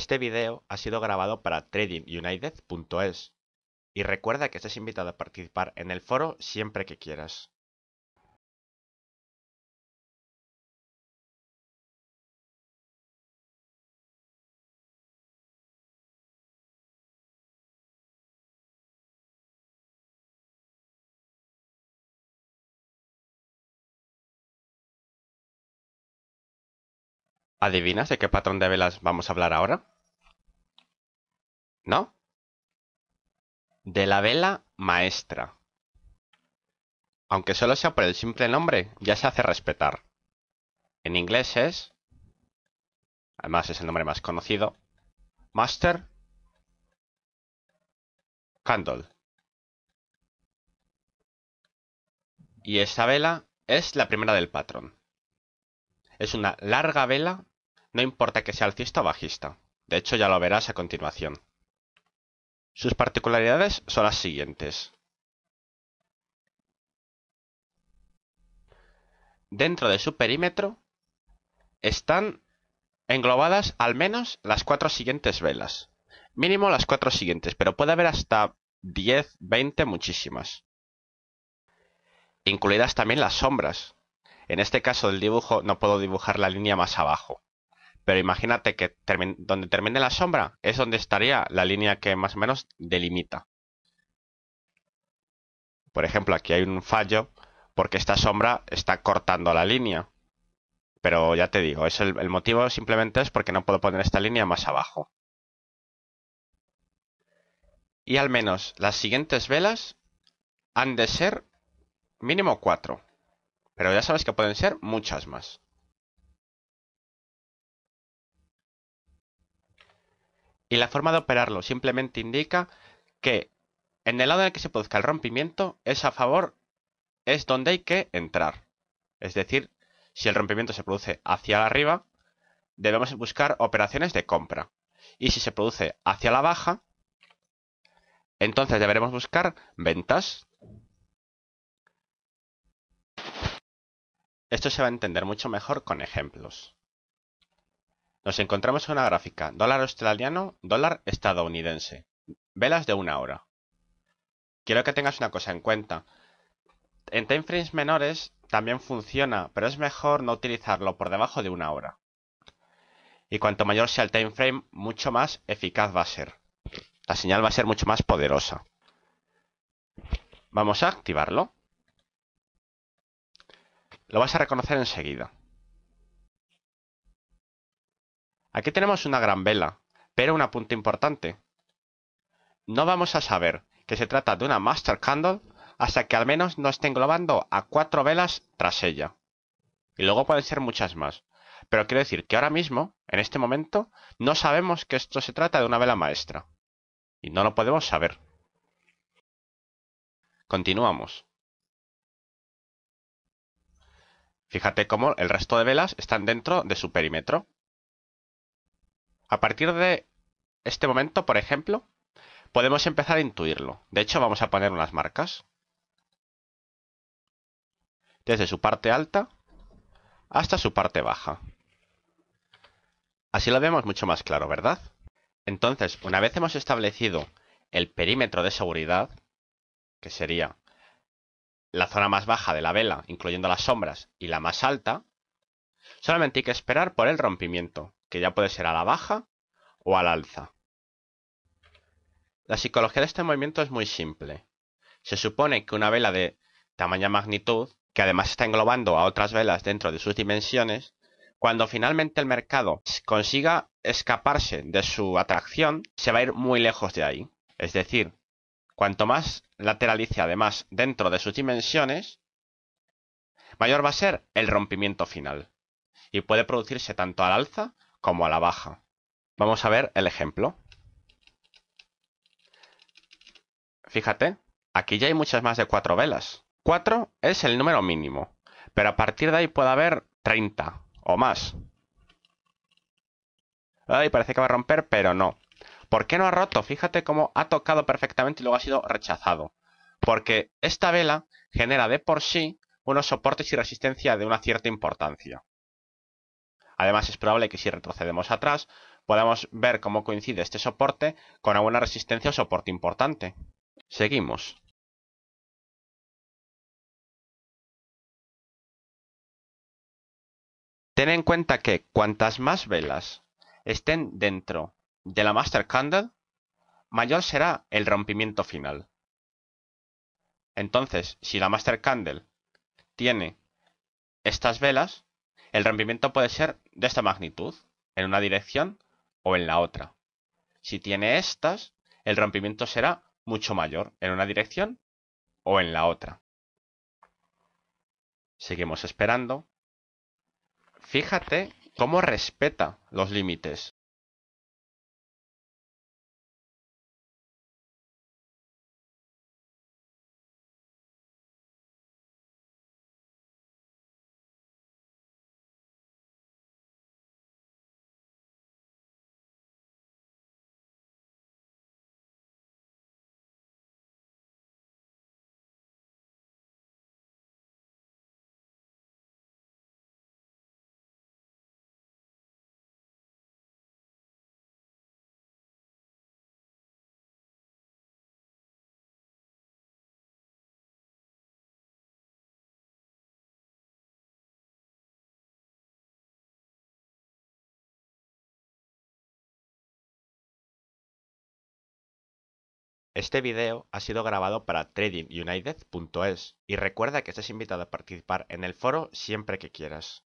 Este video ha sido grabado para tradingunited.es y recuerda que estás invitado a participar en el foro siempre que quieras. ¿Adivinas de qué patrón de velas vamos a hablar ahora? ¿No? De la vela maestra. Aunque solo sea por el simple nombre, ya se hace respetar. En inglés es, además es el nombre más conocido, Master Candle. Y esta vela es la primera del patrón. Es una larga vela, no importa que sea alcista o bajista. De hecho, ya lo verás a continuación. Sus particularidades son las siguientes. Dentro de su perímetro están englobadas al menos las cuatro siguientes velas. Mínimo las cuatro siguientes, pero puede haber hasta 10, 20, muchísimas. Incluidas también las sombras, en este caso del dibujo no puedo dibujar la línea más abajo. Pero imagínate que donde termine la sombra es donde estaría la línea que más o menos delimita. Por ejemplo, aquí hay un fallo porque esta sombra está cortando la línea. Pero ya te digo, es el, motivo simplemente es porque no puedo poner esta línea más abajo. Y al menos las siguientes velas han de ser mínimo cuatro. Pero ya sabes que pueden ser muchas más. Y la forma de operarlo simplemente indica que en el lado en el que se produzca el rompimiento es a favor, es donde hay que entrar. Es decir, si el rompimiento se produce hacia arriba, debemos buscar operaciones de compra. Y si se produce hacia la baja, entonces deberemos buscar ventas. Esto se va a entender mucho mejor con ejemplos. Nos encontramos en una gráfica dólar australiano, dólar estadounidense. Velas de una hora. Quiero que tengas una cosa en cuenta. En timeframes menores también funciona, pero es mejor no utilizarlo por debajo de una hora. Y cuanto mayor sea el timeframe, mucho más eficaz va a ser. La señal va a ser mucho más poderosa. Vamos a activarlo. Lo vas a reconocer enseguida. Aquí tenemos una gran vela, pero un apunte importante. No vamos a saber que se trata de una Master Candle hasta que al menos no esté englobando a cuatro velas tras ella. Y luego pueden ser muchas más. Pero quiero decir que ahora mismo, en este momento, no sabemos que esto se trata de una vela maestra. Y no lo podemos saber. Continuamos. Fíjate cómo el resto de velas están dentro de su perímetro. A partir de este momento, por ejemplo, podemos empezar a intuirlo. De hecho, vamos a poner unas marcas. Desde su parte alta hasta su parte baja. Así lo vemos mucho más claro, ¿verdad? Entonces, una vez hemos establecido el perímetro de seguridad, que sería la zona más baja de la vela, incluyendo las sombras, y la más alta, solamente hay que esperar por el rompimiento, que ya puede ser a la baja o al alza. La psicología de este movimiento es muy simple. Se supone que una vela de tamaño magnitud, que además está englobando a otras velas dentro de sus dimensiones, cuando finalmente el mercado consiga escaparse de su atracción, se va a ir muy lejos de ahí. Es decir, Cuanto más lateralice además dentro de sus dimensiones, mayor va a ser el rompimiento final y puede producirse tanto al alza como a la baja. Vamos a ver el ejemplo. Fíjate, aquí ya hay muchas más de cuatro velas. Cuatro es el número mínimo, pero a partir de ahí puede haber 30 o más. Ay, parece que va a romper, pero no. ¿Por qué no ha roto? Fíjate cómo ha tocado perfectamente y luego ha sido rechazado. Porque esta vela genera de por sí unos soportes y resistencia de una cierta importancia. Además es probable que si retrocedemos atrás podamos ver cómo coincide este soporte con alguna resistencia o soporte importante. Seguimos. Ten en cuenta que cuantas más velas estén dentro de la Master Candle, mayor será el rompimiento final. Entonces, si la Master Candle tiene estas velas, el rompimiento puede ser de esta magnitud, en una dirección o en la otra. Si tiene estas, el rompimiento será mucho mayor, en una dirección o en la otra. Seguimos esperando. Fíjate cómo respeta los límites. Este video ha sido grabado para tradingunited.es y recuerda que estás invitado a participar en el foro siempre que quieras.